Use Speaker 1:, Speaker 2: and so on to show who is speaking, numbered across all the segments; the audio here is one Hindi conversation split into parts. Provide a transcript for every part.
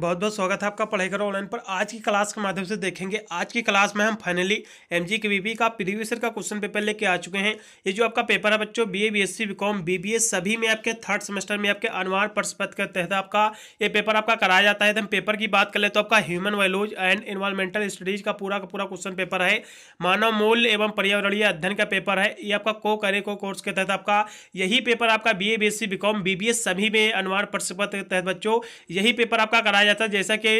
Speaker 1: बहुत बहुत स्वागत है आपका पढ़ाई करो ऑनलाइन पर आज की क्लास के माध्यम से देखेंगे आज की क्लास में हम फाइनली एम जी के बीबी का प्रीवियस ईयर का क्वेश्चन पेपर लेके आ चुके हैं ये जो आपका पेपर है बच्चों B A B S C B com B B S सभी में आपके थर्ड सेमेस्टर में आपके अनुहार परिपथ के तहत आपका ये पेपर आपका कराया जाता है तो हम पेपर की बात कर ले तो आपका human values and environmental studies का पूरा का पूरा क्वेश्चन पेपर है मानव मूल्य एवं पर्यावरणीय अध्ययन का पेपर है ये आपका को करे को कोर्स के तहत आपका यही पेपर आपका B A B S C B com B B S सभी में अनवार परिपथ के तहत बच्चों यही पेपर आपका कराया जाता है जैसा कि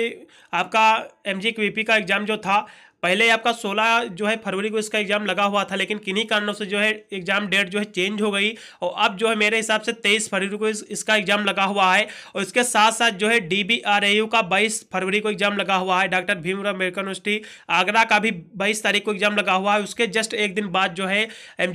Speaker 1: आपका एम जी e का एग्ज़ाम जो था पहले आपका 16 जो है फरवरी को इसका एग्जाम लगा हुआ था लेकिन किन्हीं कारणों से जो है एग्जाम डेट जो है चेंज हो गई और अब जो है मेरे हिसाब से 23 फरवरी को इस, इसका एग्जाम लगा हुआ है और इसके साथ साथ जो है डी का 22 फरवरी को एग्जाम लगा हुआ है डॉक्टर भीमराव अम्बेडकर यूनिवर्सिटी आगरा का भी बाईस तारीख को एग्जाम लगा हुआ है उसके जस्ट एक दिन बाद जो है एम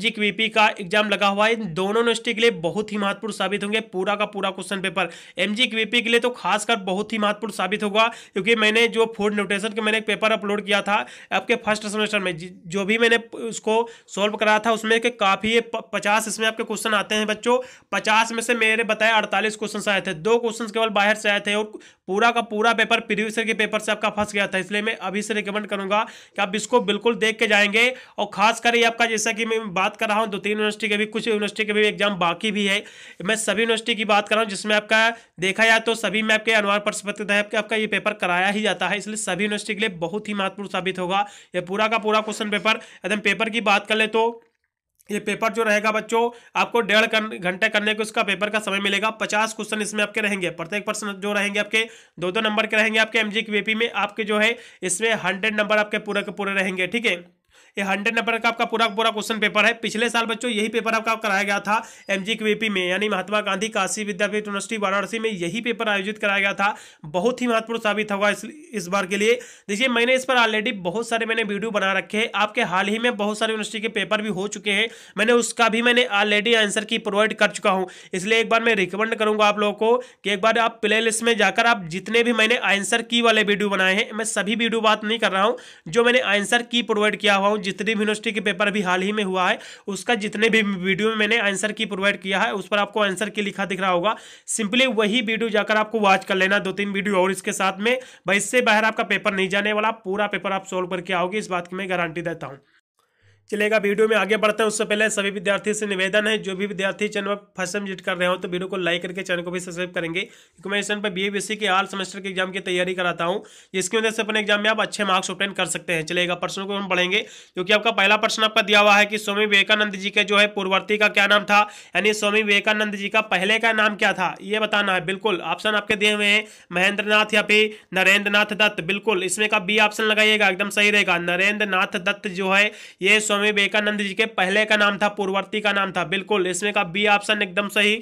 Speaker 1: का एग्जाम लगा हुआ है इन दोनों यूनिवर्सिटी के लिए बहुत ही महत्वपूर्ण साबित होंगे पूरा का पूरा क्वेश्चन पेपर एम के लिए तो खासकर बहुत ही महत्वपूर्ण साबित होगा क्योंकि मैंने जो फूड न्यूट्रेशन का मैंने एक पेपर अपलोड किया था आपके फर्स्ट सेमेस्टर में जो भी मैंने उसको सॉल्व कराया था उसमें के काफ़ी पचास इसमें आपके क्वेश्चन आते हैं बच्चों पचास में से मेरे बताए अड़तालीस क्वेश्चन आए थे दो क्वेश्चन केवल बाहर से आए थे और पूरा का पूरा पेपर प्रीवियस के पेपर से आपका फंस गया था इसलिए मैं अभी से रिकमेंड करूंगा कि आप इसको बिल्कुल देख के जाएंगे और खासकर ये आपका जैसा कि मैं बात कर रहा हूँ दो तीन यूनिवर्सिटी के भी कुछ यूनिवर्सिटी के भी एग्जाम बाकी भी है मैं सभी यूनिवर्सिटी की बात कर रहा हूँ जिसमें आपका देखा जाए तो सभी में आपके अनवार पर आपका ये पेपर कराया ही जाता है इसलिए सभी यूनिवर्सिटी के लिए बहुत ही महत्वपूर्ण साबित होगा होगा ये पूरा का पूरा क्वेश्चन पेपर एकदम पेपर की बात कर ले तो ये पेपर जो रहेगा बच्चों आपको डेढ़ घंटे करने को इसका पेपर का समय मिलेगा पचास क्वेश्चन इसमें आपके रहेंगे प्रत्येक प्रश्न जो रहेंगे आपके दो दो नंबर के रहेंगे आपके एमजी की में आपके जो है इसमें हंड्रेड नंबर आपके पूरे के पूरे रहेंगे ठीक है ये हंड्रेड नंबर का आपका पूरा पूरा क्वेश्चन पेपर है पिछले साल बच्चों यही पेपर आपका कराया गया था एम जी में यानी महात्मा गांधी काशी विद्यापीठ यूनिवर्सिटी वाराणसी में यही पेपर आयोजित कराया गया था बहुत ही महत्वपूर्ण साबित होगा इस, बार के लिए देखिए मैंने इस पर ऑलरेडी बहुत सारे मैंने वीडियो बना रखे हैं आपके हाल ही में बहुत सारे यूनिवर्सिटी के पेपर भी हो चुके हैं मैंने उसका भी मैंने ऑलरेडी आंसर की प्रोवाइड कर चुका हूँ इसलिए एक बार मैं रिकमेंड करूँगा आप लोगों को कि एक बार आप प्ले में जाकर आप जितने भी मैंने आंसर की वाले वीडियो बनाए हैं मैं सभी वीडियो बात नहीं कर रहा हूँ जो मैंने आंसर की प्रोवाइड किया हुआ हूँ जितनी भी यूनिवर्सिटी के पेपर भी हाल ही में हुआ है उसका जितने भी वीडियो में मैंने आंसर की प्रोवाइड किया है उस पर आपको आंसर की लिखा दिख रहा होगा सिंपली वही वीडियो जाकर आपको वॉच कर लेना दो तीन वीडियो और इसके साथ में भाई इससे बाहर आपका पेपर नहीं जाने वाला पूरा पेपर आप सोल्व करके आओगे इस बात की मैं गारंटी देता हूँ चलेगा वीडियो में आगे बढ़ते हैं उससे पहले सभी विद्यार्थी से निवेदन है जो भी विद्यार्थी चैनल पर फर्स्ट टाइम विजिट कर रहे हो तो वीडियो को लाइक करके चैनल को भी सब्सक्राइब करेंगे क्योंकि मैं इस चैनल पर बीएबीसी के आल सेमेस्टर के एग्जाम की तैयारी कराता हूँ जिसकी वजह से अपने एग्जाम में आप अच्छे मार्क्स ऑप्टेन कर सकते हैं चलेगा प्रश्नों को हम बढ़ेंगे क्योंकि आपका पहला प्रश्न आपका दिया हुआ है कि स्वामी विवेकानंद जी के जो है पूर्ववर्ती का क्या नाम था यानी स्वामी विवेकानंद जी का पहले का नाम क्या था ये बताना है बिल्कुल ऑप्शन आपके दिए हुए हैं महेंद्र या फिर नरेंद्र दत्त बिल्कुल इसमें का बी ऑप्शन लगाइएगा एकदम सही रहेगा नरेंद्र दत्त जो है ये स्वामी विवेकानंद जी के पहले का नाम था पूर्ववर्ती का नाम था बिल्कुल इसमें का बी ऑप्शन एकदम सही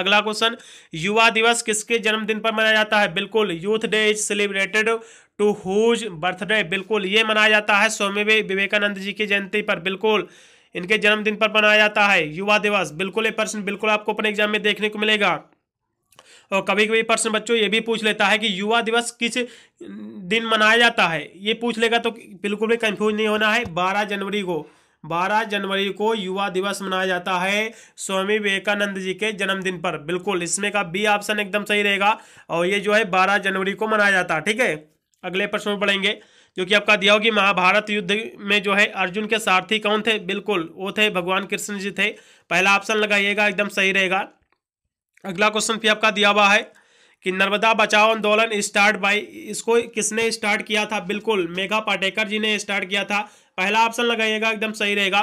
Speaker 1: अगला क्वेश्चन युवा दिवस किसके जन्मदिन पर मनाया जाता है बिल्कुल youth day is celebrated to whose birthday बिल्कुल ये मनाया जाता है स्वामी विवेकानंद जी की जयंती पर बिल्कुल इनके जन्मदिन पर मनाया जाता है युवा दिवस बिल्कुल ये प्रश्न बिल्कुल आपको अपने एग्जाम में देखने को मिलेगा और तो कभी कभी प्रश्न बच्चों ये भी पूछ लेता है कि युवा दिवस किस दिन मनाया जाता है ये पूछ लेगा तो बिल्कुल भी कंफ्यूज नहीं होना है बारह जनवरी को बारह जनवरी को युवा दिवस मनाया जाता है स्वामी विवेकानंद जी के जन्मदिन पर बिल्कुल इसमें का बी ऑप्शन एकदम सही रहेगा और ये जो है बारह जनवरी को मनाया जाता है ठीक है अगले प्रश्न में पढ़ेंगे जो कि आपका दिया होगी महाभारत युद्ध में जो है अर्जुन के सारथी कौन थे बिल्कुल वो थे भगवान कृष्ण जी थे पहला ऑप्शन लगाइएगा एकदम सही रहेगा अगला क्वेश्चन भी आपका दिया हुआ है कि नर्मदा बचाओ आंदोलन स्टार्ट बाय इसको किसने स्टार्ट किया था बिल्कुल मेघा पाटेकर जी ने स्टार्ट किया था पहला ऑप्शन लगाइएगा एकदम सही रहेगा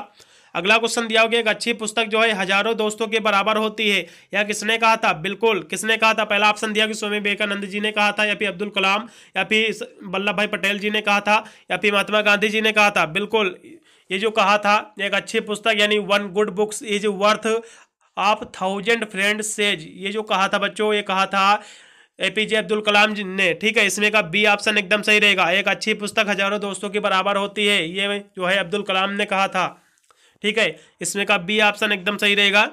Speaker 1: अगला क्वेश्चन दिया होगा एक अच्छी पुस्तक जो है हजारों दोस्तों के बराबर होती है या किसने कहा था बिल्कुल किसने कहा था पहला ऑप्शन दिया कि स्वामी विवेकानंद जी ने कहा था या फिर अब्दुल कलाम या फिर वल्लभ भाई पटेल जी ने कहा था या फिर महात्मा गांधी जी ने कहा था बिल्कुल ये जो कहा था एक अच्छी पुस्तक यानी one good books is worth up thousand friend says ये जो कहा था बच्चों ये कहा था ए पी जे अब्दुल कलाम जी ने ठीक है इसमें का बी ऑप्शन एकदम सही रहेगा एक अच्छी पुस्तक हजारों दोस्तों के बराबर होती है ये जो है अब्दुल कलाम ने कहा था ठीक है इसमें का बी ऑप्शन एकदम सही रहेगा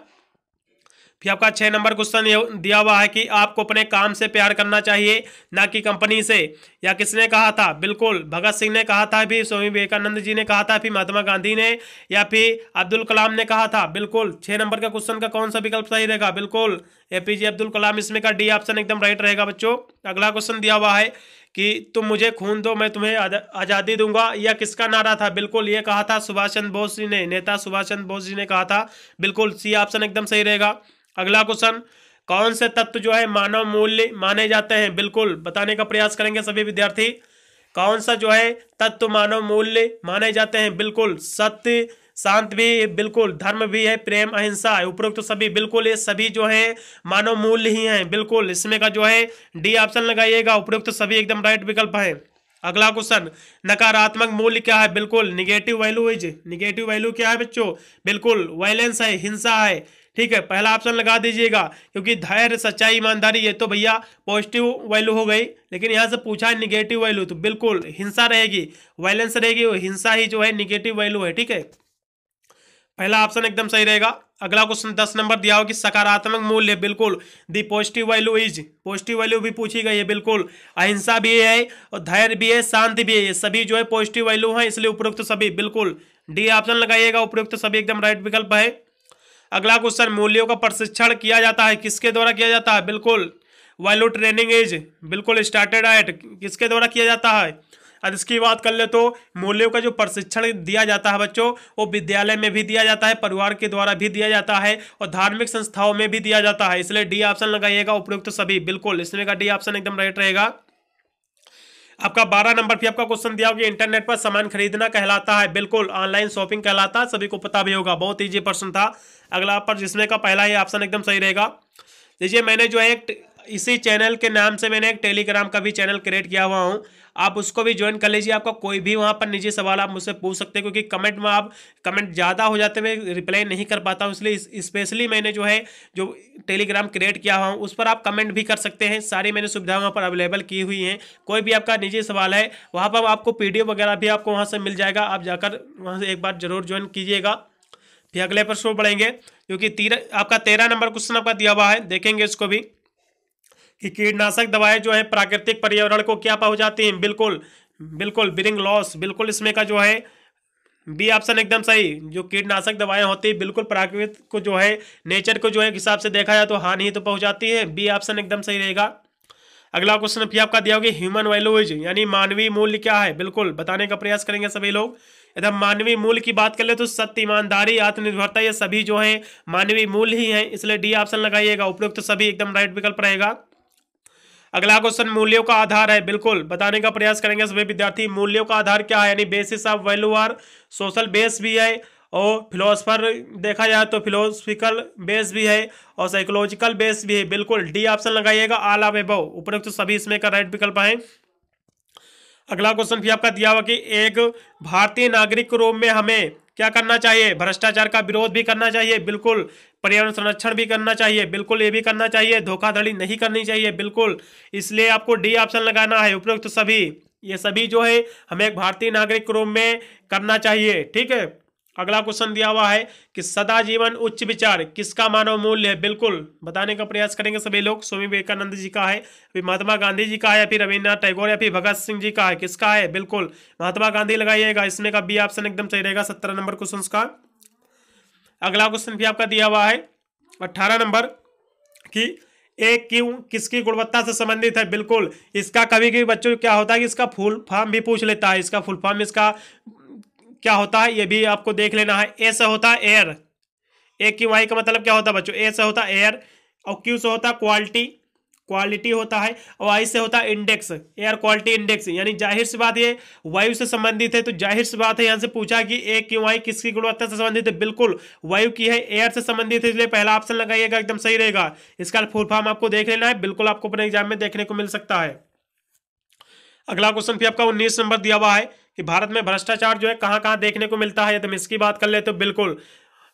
Speaker 1: फिर आपका छः नंबर क्वेश्चन दिया हुआ है कि आपको अपने काम से प्यार करना चाहिए ना कि कंपनी से या किसने कहा था बिल्कुल भगत सिंह ने कहा था फिर स्वामी विवेकानंद जी ने कहा था फिर महात्मा गांधी ने या फिर अब्दुल कलाम ने कहा था बिल्कुल छः नंबर का क्वेश्चन का कौन सा विकल्प सही रहेगा बिल्कुल ए अब्दुल कलाम इसमें का डी ऑप्शन एकदम राइट रहेगा बच्चों अगला क्वेश्चन दिया हुआ है कि तुम मुझे खून दो मैं तुम्हें आज़ादी दूंगा यह किसका नारा था बिल्कुल ये कहा था सुभाष चंद्र बोस जी ने नेता सुभाष चंद्र बोस जी ने कहा था बिल्कुल सी ऑप्शन एकदम सही रहेगा अगला क्वेश्चन कौन से तत्व जो है मानव मूल्य माने जाते हैं बिल्कुल बताने का प्रयास करेंगे सभी विद्यार्थी कौन सा जो है तत्व मानव मूल्य माने जाते हैं बिल्कुल सत्य शांत भी बिल्कुल धर्म भी है प्रेम अहिंसा है उपरोक्त तो सभी बिल्कुल ये सभी जो है मानव मूल्य ही हैं बिल्कुल इसमें का जो है डी ऑप्शन लगाइएगा उपरोक्त तो सभी एकदम राइट विकल्प है अगला क्वेश्चन नकारात्मक मूल्य क्या है बिल्कुल negative value is negative value क्या है बच्चों बिल्कुल वायलेंस है हिंसा है ठीक है पहला ऑप्शन लगा दीजिएगा क्योंकि धैर्य सच्चाई ईमानदारी ये तो भैया पॉजिटिव वैल्यू हो गई लेकिन यहाँ से पूछा है निगेटिव वैल्यू तो बिल्कुल हिंसा रहेगी वायलेंस रहेगी हिंसा ही जो है निगेटिव वैल्यू है ठीक है पहला ऑप्शन एकदम सही रहेगा अगला क्वेश्चन दस नंबर दिया हो कि सकारात्मक मूल्य बिल्कुल the positive value is positive value भी पूछी गई है बिल्कुल अहिंसा भी है और धैर्य भी है शांति भी है ये सभी जो है पॉजिटिव वैल्यू है इसलिए उपयुक्त सभी बिल्कुल डी ऑप्शन लगाइएगा उपयुक्त सभी एकदम राइट विकल्प है अगला क्वेश्चन मूल्यों का प्रशिक्षण किया जाता है किसके द्वारा किया जाता है बिल्कुल वैल्यू ट्रेनिंग एज बिल्कुल स्टार्टेड एट किसके द्वारा किया जाता है और इसकी बात कर ले तो मूल्यों का जो प्रशिक्षण दिया जाता है बच्चों वो विद्यालय में भी दिया जाता है परिवार के द्वारा भी दिया जाता है और धार्मिक संस्थाओं में भी दिया जाता है इसलिए डी ऑप्शन लगाइएगा उपयुक्त तो सभी बिल्कुल इसमें का डी ऑप्शन एकदम राइट रहेगा आपका बारह नंबर पे आपका क्वेश्चन दिया होगा इंटरनेट पर सामान खरीदना कहलाता है बिल्कुल ऑनलाइन शॉपिंग कहलाता है सभी को पता भी होगा बहुत ईजी प्रश्न था अगला पर जिसमें का पहला ही ऑप्शन एकदम सही रहेगा देखिए मैंने जो है एक इसी चैनल के नाम से मैंने एक टेलीग्राम का भी चैनल क्रिएट किया हुआ हूँ आप उसको भी ज्वाइन कर लीजिए आपका कोई भी वहाँ पर निजी सवाल आप मुझसे पूछ सकते हैं क्योंकि कमेंट में आप कमेंट ज़्यादा हो जाते मैं रिप्लाई नहीं कर पाता हूँ इसलिए स्पेशली मैंने जो है जो टेलीग्राम क्रिएट किया हुआ हूँ उस पर आप कमेंट भी कर सकते हैं सारी मैंने सुविधाएँ वहाँ पर अवेलेबल की हुई हैं कोई भी आपका निजी सवाल है वहाँ पर आपको पी वगैरह भी आपको वहाँ से मिल जाएगा आप जाकर वहाँ से एक बार ज़रूर ज्वाइन कीजिएगा फिर अगले पर शो बढ़ेंगे क्योंकि तेरह आपका तेरह नंबर क्वेश्चन आपका दिया हुआ है देखेंगे इसको भी कि कीटनाशक दवाएं जो है प्राकृतिक पर्यावरण को क्या पहुंचाती हैं बिल्कुल बिल्कुल बिरिंग लॉस बिल्कुल इसमें का जो है बी ऑप्शन एकदम सही जो कीटनाशक दवाएं होती है बिल्कुल प्राकृतिक को जो है नेचर को जो है हिसाब से देखा जाए तो हानि ही तो पहुंचाती है बी ऑप्शन एकदम सही रहेगा अगला क्वेश्चन फिर आपका दिया होगा ह्यूमन वैल्यूज यानी मानवीय मूल्य क्या है बिल्कुल बताने का प्रयास करेंगे सभी लोग यदि मानवीय मूल्य की बात कर ले तो सत्य ईमानदारी आत्मनिर्भरता ये सभी जो है मानवीय मूल्य ही है इसलिए डी ऑप्शन लगाइएगा उपयुक्त सभी एकदम राइट विकल्प रहेगा अगला क्वेश्चन मूल्यों का आधार है बिल्कुल बताने का प्रयास करेंगे सभी विद्यार्थी मूल्यों का आधार क्या है यानी basis of value are social base भी है और फिलोसफर देखा जाए तो फिलोसफिकल बेस भी है और साइकोलॉजिकल बेस भी है बिल्कुल डी ऑप्शन लगाइएगा आल ऑफ एबव उपरोक्त तो सभी इसमें का राइट विकल्प है अगला क्वेश्चन भी आपका दिया हुआ कि एक भारतीय नागरिक के रूप में हमें क्या करना चाहिए भ्रष्टाचार का विरोध भी करना चाहिए बिल्कुल पर्यावरण संरक्षण भी करना चाहिए बिल्कुल ये भी करना चाहिए धोखाधड़ी नहीं करनी चाहिए बिल्कुल इसलिए आपको डी ऑप्शन लगाना है उपयुक्त तो सभी ये सभी जो है हमें एक भारतीय नागरिक के रूप में करना चाहिए ठीक है अगला क्वेश्चन दिया हुआ है कि सदा जीवन उच्च विचार किसका मानव मूल्य है बिल्कुल बताने का प्रयास करेंगे सभी लोग स्वामी विवेकानंद जी का है अभी महात्मा गांधी जी का है या फिर रविन्द्रनाथ टैगोर या फिर भगत सिंह जी का है किसका है बिल्कुल महात्मा गांधी लगाइएगा इसमें का बी ऑप्शन एकदम सही रहेगा सत्रह नंबर क्वेश्चन का अगला क्वेश्चन भी आपका दिया हुआ है अट्ठारह नंबर कि एक क्यों किसकी गुणवत्ता से संबंधित है बिल्कुल इसका कभी कभी बच्चों क्या होता है कि इसका फुल फॉर्म भी पूछ लेता है इसका फुल फॉर्म इसका क्या होता है ये भी आपको देख लेना है ए से होता है एयर ए क्यू आई का मतलब क्या होता है बच्चों ए से होता है एयर और क्यू से होता है क्वालिटी क्वालिटी होता है और आई से होता है इंडेक्स एयर क्वालिटी इंडेक्स यानी जाहिर सी बात ये वायु से संबंधित है तो जाहिर सी बात है यहाँ से पूछा कि ए क्यों आई किसकी गुणवत्ता से संबंधित है बिल्कुल वायु की है एयर से संबंधित है इसलिए पहला ऑप्शन लगाइएगा एकदम सही रहेगा इसका फुल फॉर्म आपको देख लेना है बिल्कुल आपको अपने एग्जाम में देखने को मिल सकता है अगला क्वेश्चन फिर आपका उन्नीस नंबर दिया हुआ है कि भारत में भ्रष्टाचार जो है कहाँ कहाँ देखने को मिलता है यदि हम इसकी बात कर ले तो बिल्कुल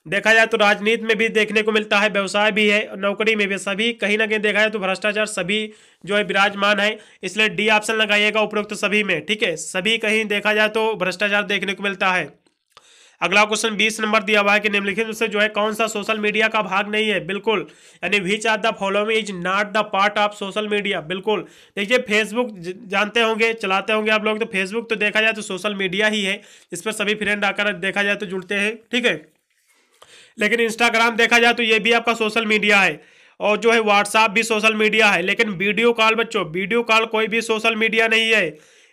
Speaker 1: देखा जाए तो राजनीति में भी देखने को मिलता है व्यवसाय भी है नौकरी में भी सभी कहीं ना कहीं देखा जाए तो भ्रष्टाचार सभी जो है विराजमान है इसलिए डी ऑप्शन लगाइएगा उपरोक्त सभी में ठीक है सभी कहीं देखा जाए तो भ्रष्टाचार देखने को मिलता है अगला क्वेश्चन 20 नंबर दिया हुआ है कि निम्नलिखित में से जो है कौन सा सोशल मीडिया का भाग नहीं है बिल्कुल यानी which are the following is not the part of social media बिल्कुल देखिए फेसबुक जानते होंगे चलाते होंगे आप लोग तो फेसबुक तो देखा जाए तो सोशल मीडिया ही है इस पर सभी फ्रेंड आकर देखा जाए तो जुड़ते हैं ठीक है लेकिन इंस्टाग्राम देखा जाए तो ये भी आपका सोशल मीडिया है और जो है व्हाट्सएप भी सोशल मीडिया है लेकिन वीडियो कॉल बच्चों वीडियो कॉल कोई भी सोशल मीडिया नहीं है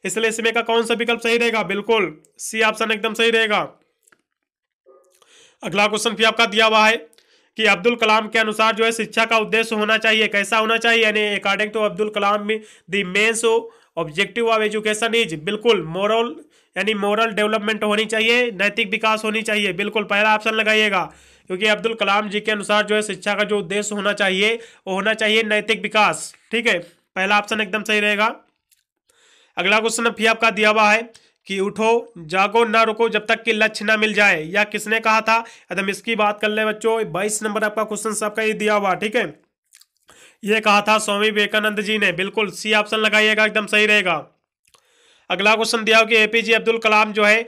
Speaker 1: इसलिए इसमें का कौन सा विकल्प सही रहेगा बिल्कुल सी ऑप्शन एकदम सही रहेगा अगला क्वेश्चन भी आपका दिया हुआ है कि अब्दुल कलाम के अनुसार जो है शिक्षा का उद्देश्य होना चाहिए कैसा होना चाहिए यानी अकॉर्डिंग टू अब्दुल कलाम में the mains objective of education is बिल्कुल मॉरल यानी मॉरल डेवलपमेंट होनी चाहिए नैतिक विकास होनी चाहिए बिल्कुल पहला ऑप्शन लगाइएगा क्योंकि अब्दुल कलाम जी के अनुसार जो है शिक्षा का जो उद्देश्य होना चाहिए वो होना चाहिए नैतिक विकास ठीक है पहला ऑप्शन एकदम सही रहेगा अगला क्वेश्चन भी आपका दिया हुआ है कि उठो जागो ना रुको जब तक कि लक्ष्य ना मिल जाए या किसने कहा था एकदम इसकी बात कर ले बच्चों बाईस नंबर आपका क्वेश्चन सबका ये दिया हुआ ठीक है ये कहा था स्वामी विवेकानंद जी ने बिल्कुल सी ऑप्शन लगाइएगा एकदम सही रहेगा अगला क्वेश्चन दिया हो कि एपीजे अब्दुल कलाम जो है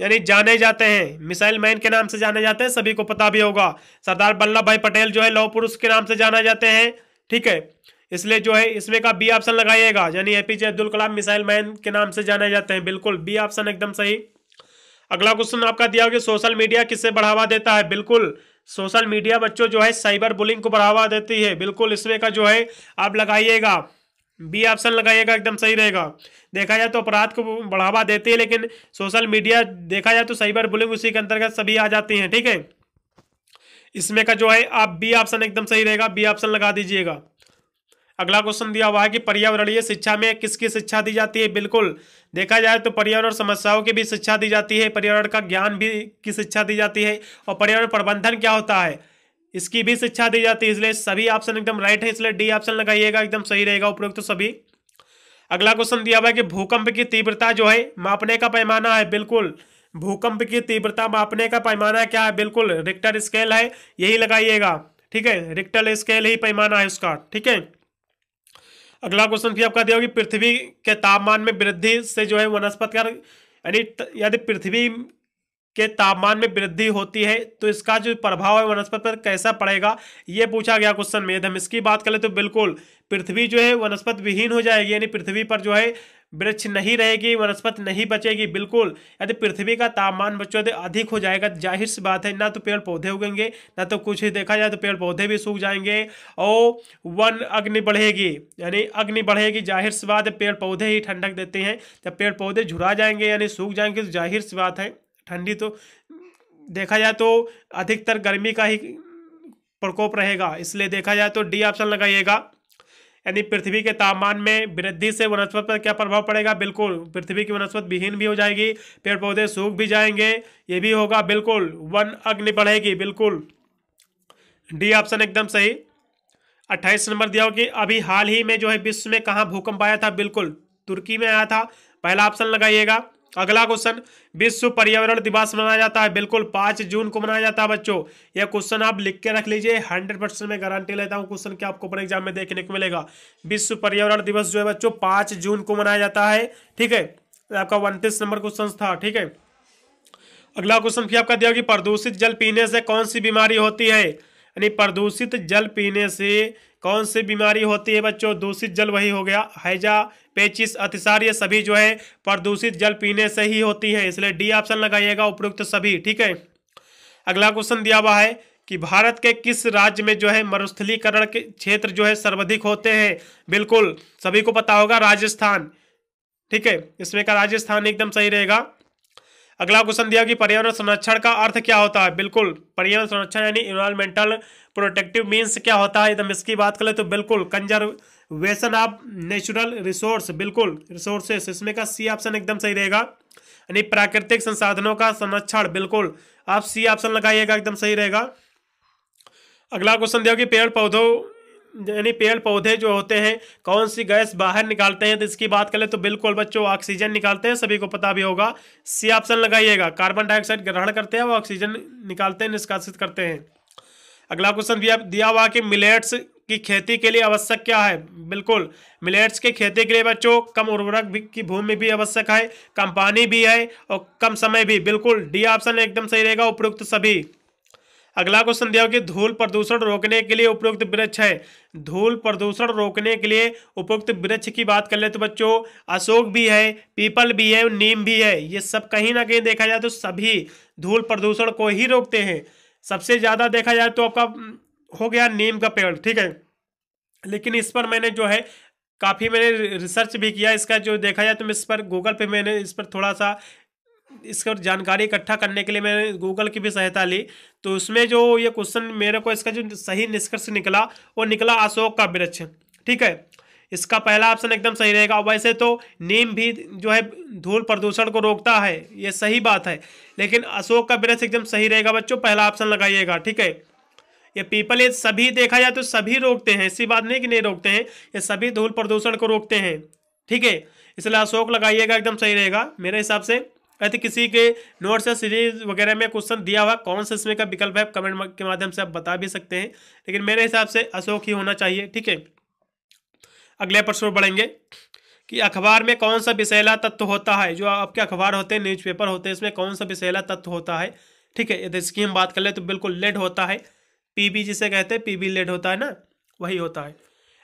Speaker 1: यानी जाने जाते हैं मिसाइल मैन के नाम से जाने जाते हैं सभी को पता भी होगा सरदार वल्लभ भाई पटेल जो है लौह पुरुष के नाम से जाना जाते हैं ठीक है इसलिए जो है इसमें का बी ऑप्शन लगाइएगा यानी A P J Abdul Kalam missile man के नाम से जाने जाते हैं बिल्कुल बी ऑप्शन एकदम सही अगला क्वेश्चन आपका दिया होगा सोशल मीडिया किससे बढ़ावा देता है बिल्कुल सोशल मीडिया बच्चों जो है साइबर बुलिंग को बढ़ावा देती है बिल्कुल इसमें का जो है आप लगाइएगा बी ऑप्शन लगाइएगा एकदम सही रहेगा देखा जाए तो अपराध को बढ़ावा देती है लेकिन सोशल मीडिया देखा जाए तो साइबर बुलिंग उसी के अंतर्गत सभी आ जाती हैं ठीक है इसमें का जो है आप बी ऑप्शन एकदम सही रहेगा बी ऑप्शन लगा दीजिएगा अगला क्वेश्चन दिया हुआ है कि पर्यावरणीय शिक्षा में किसकी शिक्षा दी जाती है बिल्कुल देखा जाए तो पर्यावरण समस्याओं की भी शिक्षा दी जाती है पर्यावरण का ज्ञान भी की शिक्षा दी जाती है और पर्यावरण प्रबंधन क्या होता है इसकी भी शिक्षा दी जाती है इसलिए सभी ऑप्शन एकदम राइट है इसलिए डी ऑप्शन लगाइएगा एकदम सही रहेगा उपयुक्त तो सभी अगला क्वेश्चन दिया हुआ है कि भूकंप की तीव्रता जो है मापने का पैमाना है बिल्कुल भूकंप की तीव्रता मापने का पैमाना क्या है बिल्कुल रिक्टर स्केल है यही लगाइएगा ठीक है रिक्टर स्केल ही पैमाना है उसका ठीक है अगला क्वेश्चन भी आपका दिया होगी पृथ्वी के तापमान में वृद्धि से जो है वनस्पति यानी यदि पृथ्वी के तापमान में वृद्धि होती है तो इसका जो प्रभाव है वनस्पति पर कैसा पड़ेगा ये पूछा गया क्वेश्चन में यदि हम इसकी बात करें तो बिल्कुल पृथ्वी जो है वनस्पति विहीन हो जाएगी यानी पृथ्वी पर जो है वृक्ष नहीं रहेगी वनस्पति नहीं बचेगी बिल्कुल यदि पृथ्वी का तापमान बच्चों यदि अधिक हो जाएगा तो जाहिर सी बात है ना तो पेड़ पौधे उगेंगे ना तो कुछ ही देखा जाए तो पेड़ पौधे भी सूख जाएंगे और वन अग्नि बढ़ेगी यानी अग्नि बढ़ेगी जाहिर सी बात है पेड़ पौधे ही ठंडक देते हैं जब पेड़ पौधे झुरा जाएंगे यानी सूख जाएंगे तो जाहिर सी बात है ठंडी तो देखा जाए तो अधिकतर गर्मी का ही प्रकोप रहेगा इसलिए देखा जाए तो डी ऑप्शन लगाइएगा यानी पृथ्वी के तापमान में वृद्धि से वनस्पत पर क्या प्रभाव पड़ेगा बिल्कुल पृथ्वी की वनस्पत विहीन भी हो जाएगी पेड़ पौधे सूख भी जाएंगे ये भी होगा बिल्कुल वन अग्नि बढ़ेगी बिल्कुल डी ऑप्शन एकदम सही अट्ठाईस नंबर दिया हो कि अभी हाल ही में जो है विश्व में कहाँ भूकंप आया था बिल्कुल तुर्की में आया था पहला ऑप्शन लगाइएगा अगला क्वेश्चन विश्व पर्यावरण दिवस मनाया जाता है बिल्कुल पांच जून को मनाया जाता है बच्चों यह क्वेश्चन आप लिख के रख लीजिए हंड्रेड परसेंट में गारंटी लेता हूं क्वेश्चन क्या आपको अपने एग्जाम में देखने को मिलेगा विश्व पर्यावरण दिवस जो है बच्चों पांच जून को मनाया जाता है ठीक है आपका उनतीस नंबर क्वेश्चन था ठीक है अगला क्वेश्चन फिर आपका दिया कि प्रदूषित जल पीने से कौन सी बीमारी होती है यानी प्रदूषित जल पीने से कौन सी बीमारी होती है बच्चों दूषित जल वही हो गया हैजा पेचिस अतिसार ये सभी जो है प्रदूषित जल पीने से ही होती है इसलिए डी ऑप्शन लगाइएगा उपयुक्त सभी ठीक है अगला क्वेश्चन दिया हुआ है कि भारत के किस राज्य में जो है मरुस्थलीकरण के क्षेत्र जो है सर्वाधिक होते हैं बिल्कुल सभी को पता होगा राजस्थान ठीक है इसमें का राजस्थान एकदम सही रहेगा अगला क्वेश्चन दिया कि पर्यावरण संरक्षण का अर्थ क्या होता है बिल्कुल पर्यावरण संरक्षण यानी इन्वायरमेंटल प्रोटेक्टिव मीन्स क्या होता है एकदम इसकी बात करें तो बिल्कुल कंजर्वेशन ऑफ नेचुरल रिसोर्स बिल्कुल रिसोर्सेस इसमें का सी ऑप्शन एकदम सही रहेगा यानी प्राकृतिक संसाधनों का संरक्षण बिल्कुल आप सी ऑप्शन लगाइएगा एकदम सही रहेगा अगला क्वेश्चन दिया कि पेड़ पौधों यानी पेड़ पौधे जो होते हैं कौन सी गैस बाहर निकालते हैं तो इसकी बात करें तो बिल्कुल बच्चों ऑक्सीजन निकालते हैं सभी को पता भी होगा सी ऑप्शन लगाइएगा कार्बन डाइऑक्साइड ग्रहण करते हैं और ऑक्सीजन निकालते हैं निष्कासित करते हैं अगला क्वेश्चन दिया दिया हुआ कि मिलेट्स की खेती के लिए आवश्यक क्या है बिल्कुल मिलेट्स की खेती के लिए बच्चों कम उर्वरक की भूमि भी आवश्यक है कम पानी भी है और कम समय भी बिल्कुल डी ऑप्शन एकदम सही रहेगा उपयुक्त सभी अगला क्वेश्चन दिया कि धूल प्रदूषण रोकने के लिए उपयुक्त वृक्ष है धूल प्रदूषण रोकने के लिए उपयुक्त वृक्ष की बात कर ले तो बच्चों अशोक भी है पीपल भी है नीम भी है ये सब कहीं ना कहीं देखा जाए तो सभी धूल प्रदूषण को ही रोकते हैं सबसे ज़्यादा देखा जाए तो आपका हम्म, हो गया नीम का पेड़ ठीक है लेकिन इस पर मैंने जो है काफ़ी मैंने रिसर्च भी किया इसका जो देखा जाए तो मैं इस पर गूगल पे मैंने इस पर थोड़ा सा इसका जानकारी इकट्ठा करने के लिए मैंने गूगल की भी सहायता ली तो उसमें जो ये क्वेश्चन मेरे को इसका जो सही निष्कर्ष निकला वो निकला अशोक का वृक्ष ठीक है इसका पहला ऑप्शन एकदम सही रहेगा वैसे तो नीम भी जो है धूल प्रदूषण को रोकता है ये सही बात है लेकिन अशोक का वृक्ष एकदम सही रहेगा बच्चों पहला ऑप्शन लगाइएगा ठीक है ये पीपल ये सभी देखा जाए तो सभी रोकते हैं ऐसी बात नहीं कि नहीं रोकते हैं ये सभी धूल प्रदूषण को रोकते हैं ठीक है इसलिए अशोक लगाइएगा एकदम सही रहेगा मेरे हिसाब से कहते किसी के नोट्स या सीरीज वगैरह में क्वेश्चन दिया हुआ कौन सा इसमें का विकल्प है कमेंट के माध्यम से आप बता भी सकते हैं लेकिन मेरे हिसाब से अशोक ही होना चाहिए ठीक है अगले प्रश्न बढ़ेंगे कि अखबार में कौन सा विषैला तत्व होता है जो आपके अखबार होते हैं न्यूज़पेपर होते हैं इसमें कौन सा विषैला तत्व होता है ठीक है यदि इसकी हम बात कर ले तो बिल्कुल लेड होता है पीबी जिसे कहते हैं पीबी लेड होता है ना वही होता है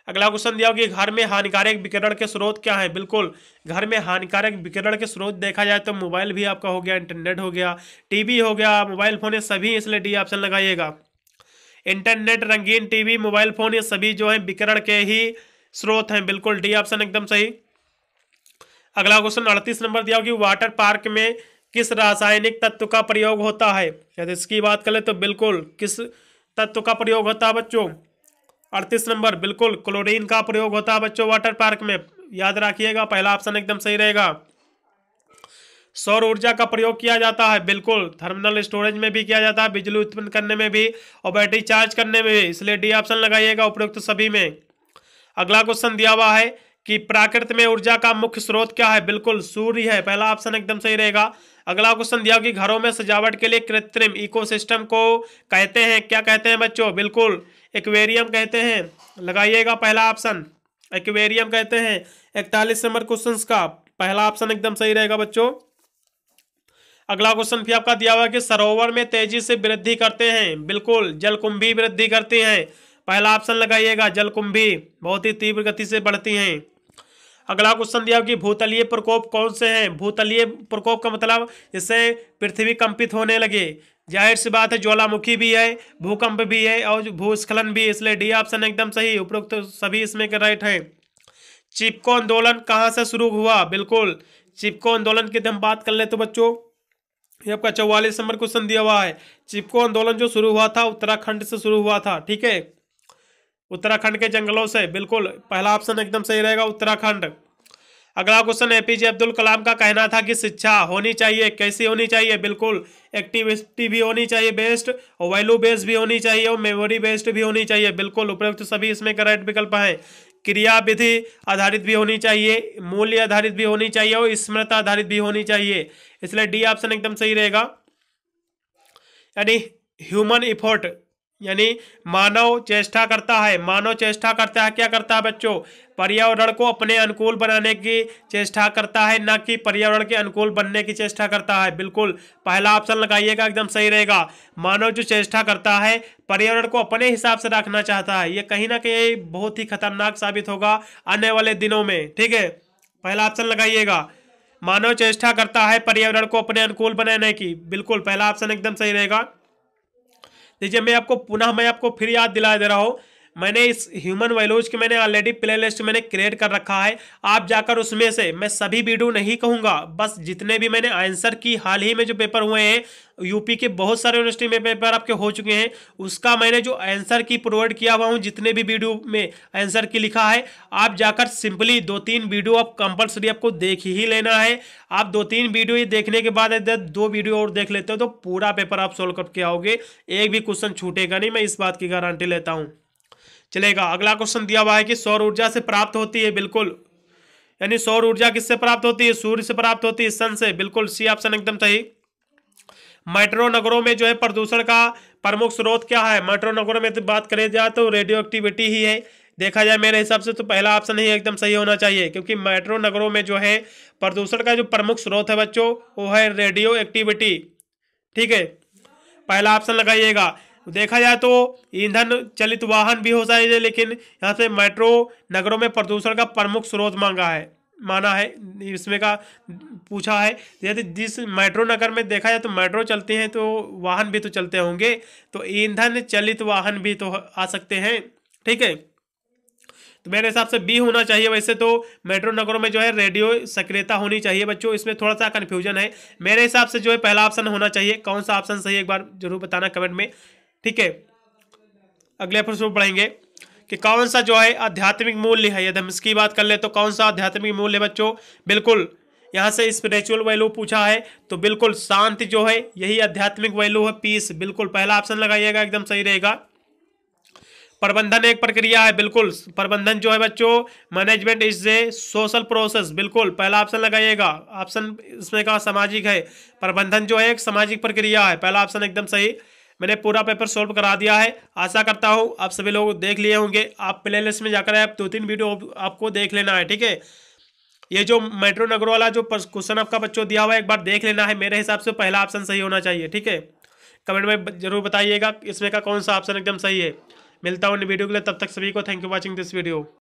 Speaker 1: अगला क्वेश्चन दिया कि घर में हानिकारक विकिरण के स्रोत क्या है बिल्कुल घर में हानिकारक विकिरण के स्रोत देखा जाए तो मोबाइल भी आपका हो गया इंटरनेट हो गया टीवी हो गया मोबाइल फोन ये सभी इसलिए डी ऑप्शन लगाइएगा इंटरनेट रंगीन टीवी मोबाइल फोन ये सभी जो है विकिरण के ही स्रोत हैं बिल्कुल डी ऑप्शन एकदम सही अगला क्वेश्चन अड़तीस नंबर दिया कि वाटर पार्क में किस रासायनिक तत्व का प्रयोग होता है यदि इसकी बात करें तो बिल्कुल किस तत्व का प्रयोग होता है बच्चों अड़तीस नंबर बिल्कुल क्लोरीन का प्रयोग होता है बच्चों वाटर पार्क में याद रखिएगा पहला ऑप्शन एकदम सही रहेगा सौर ऊर्जा का प्रयोग किया जाता है बिल्कुल थर्मिनल स्टोरेज में भी किया जाता है बिजली उत्पन्न करने में भी और बैटरी चार्ज करने में भी इसलिए डी ऑप्शन लगाइएगा उपयुक्त सभी में अगला क्वेश्चन दिया हुआ है कि प्राकृत में ऊर्जा का मुख्य स्रोत क्या है बिल्कुल सूर्य है पहला ऑप्शन एकदम सही रहेगा अगला क्वेश्चन दिया कि घरों में सजावट के लिए कृत्रिम इकोसिस्टम को कहते हैं क्या कहते हैं बच्चों बिल्कुल एक्वेरियम कहते हैं लगाइएगा पहला ऑप्शन एक्वेरियम कहते हैं इकतालीस नंबर क्वेश्चन का पहला ऑप्शन एकदम सही रहेगा बच्चों अगला क्वेश्चन भी आपका दिया हुआ है कि सरोवर में तेजी से वृद्धि करते हैं बिल्कुल जलकुंभी वृद्धि करते हैं पहला ऑप्शन लगाइएगा जलकुंभी बहुत ही तीव्र गति से बढ़ती हैं अगला क्वेश्चन दिया कि भूतलीय प्रकोप कौन से हैं भूतलीय प्रकोप का मतलब इससे पृथ्वी कंपित होने लगे जाहिर सी बात है ज्वालामुखी भी है भूकंप भी है और भूस्खलन भी इसलिए डी ऑप्शन एकदम सही उपरोक्त तो सभी इसमें के राइट है चिपको आंदोलन कहाँ से शुरू हुआ बिल्कुल चिपको आंदोलन की हम बात कर ले तो बच्चों ये आपका चौवालीस नंबर क्वेश्चन दिया हुआ है चिपको आंदोलन जो शुरू हुआ था उत्तराखंड से शुरू हुआ था ठीक है उत्तराखंड के जंगलों से बिल्कुल पहला ऑप्शन एकदम सही रहेगा उत्तराखंड अगला question A P J Abdul Kalam का कहना था कि शिक्षा होनी चाहिए कैसी होनी चाहिए बिल्कुल एक्टिविटी भी होनी चाहिए बेस्ड और वैल्यू बेस्ड भी होनी चाहिए और मेमोरी बेस्ड भी होनी चाहिए बिल्कुल उपयुक्त सभी इसमें करेक्ट विकल्प हैं क्रिया विधि आधारित भी होनी चाहिए मूल्य आधारित भी होनी चाहिए और स्मृत आधारित भी होनी चाहिए इसलिए डी ऑप्शन एकदम सही रहेगा यानी ह्यूमन इफोर्ट यानी मानव चेष्टा करता है मानव चेष्टा करता है क्या करता है बच्चों पर्यावरण को अपने अनुकूल बनाने की चेष्टा करता है न कि पर्यावरण के अनुकूल बनने की चेष्टा करता है बिल्कुल पहला ऑप्शन लगाइएगा एकदम सही रहेगा मानव जो चेष्टा करता है पर्यावरण को अपने हिसाब से रखना चाहता है ये कहीं ना कहीं बहुत ही खतरनाक साबित होगा आने वाले दिनों में ठीक है पहला ऑप्शन लगाइएगा मानव चेष्टा करता है पर्यावरण को अपने अनुकूल बनाने की बिल्कुल पहला ऑप्शन एकदम सही रहेगा देखिए मैं आपको पुनः मैं आपको फिर याद दिला दे रहा हूँ मैंने इस ह्यूमन वैल्यूज की मैंने ऑलरेडी प्ले लिस्ट मैंने क्रिएट कर रखा है आप जाकर उसमें से मैं सभी वीडियो नहीं कहूँगा बस जितने भी मैंने आंसर की हाल ही में जो पेपर हुए हैं यूपी के बहुत सारे यूनिवर्सिटी में पेपर आपके हो चुके हैं उसका मैंने जो आंसर की प्रोवाइड किया हुआ हूँ जितने भी वीडियो में आंसर की लिखा है आप जाकर सिंपली दो तीन वीडियो आप कंपलसरी आपको देख ही लेना है आप दो तीन वीडियो ये देखने के बाद दो वीडियो और देख लेते हो तो पूरा पेपर आप सोल्व करके आओगे एक भी क्वेश्चन छूटेगा नहीं मैं इस बात की गारंटी लेता हूँ चलेगा अगला क्वेश्चन दिया हुआ है कि सौर ऊर्जा से प्राप्त होती है बिल्कुल यानी सौर ऊर्जा किससे प्राप्त होती है सूर्य से प्राप्त होती है सन से बिल्कुल सी ऑप्शन एकदम सही मेट्रो नगरों में जो है प्रदूषण का प्रमुख स्रोत क्या है मेट्रो नगरों में तो बात करें जाए तो रेडियो एक्टिविटी ही है देखा जाए मेरे हिसाब से तो पहला ऑप्शन ही एकदम सही होना चाहिए क्योंकि मेट्रो नगरों में जो है प्रदूषण का जो प्रमुख स्रोत है बच्चों वो है रेडियो एक्टिविटी ठीक है पहला ऑप्शन लगाइएगा देखा जाए तो ईंधन चलित वाहन भी हो सकते लेकिन यहाँ से मेट्रो नगरों में प्रदूषण का प्रमुख स्रोत मांगा है माना है इसमें का पूछा है यदि जिस मेट्रो नगर में देखा जाए तो मेट्रो चलते हैं तो वाहन भी तो चलते होंगे तो ईंधन चलित वाहन भी तो आ सकते हैं ठीक है तो मेरे हिसाब से बी होना चाहिए वैसे तो मेट्रो नगरों में जो है रेडियो सक्रियता होनी चाहिए बच्चों इसमें थोड़ा सा कन्फ्यूजन है मेरे हिसाब से जो है पहला ऑप्शन होना चाहिए कौन सा ऑप्शन सही एक बार जरूर बताना कमेंट में ठीक है अगले प्रश्न बढ़ेंगे कि कौन सा जो है आध्यात्मिक मूल्य है यदि हम इसकी बात कर ले तो कौन सा आध्यात्मिक मूल्य बच्चों बिल्कुल यहाँ से स्पिरिचुअल वैल्यू पूछा है तो बिल्कुल शांति जो है यही आध्यात्मिक वैल्यू है पीस बिल्कुल पहला ऑप्शन लगाइएगा एकदम सही रहेगा प्रबंधन एक प्रक्रिया है बिल्कुल प्रबंधन जो है बच्चों management is a social process बिल्कुल पहला ऑप्शन लगाइएगा ऑप्शन इसमें कहा सामाजिक है प्रबंधन जो है एक सामाजिक प्रक्रिया है पहला ऑप्शन एकदम सही मैंने पूरा पेपर सॉल्व करा दिया है आशा करता हूँ आप सभी लोग देख लिए होंगे आप प्ले लिस्ट में जाकर आप दो तीन वीडियो आपको देख लेना है ठीक है ये जो मेट्रो नगर वाला जो क्वेश्चन आपका बच्चों दिया हुआ है एक बार देख लेना है मेरे हिसाब से पहला ऑप्शन सही होना चाहिए ठीक है कमेंट में जरूर बताइएगा इसमें का कौन सा ऑप्शन एकदम सही है मिलता हूँ वीडियो के लिए तब तक सभी को thank you watching this video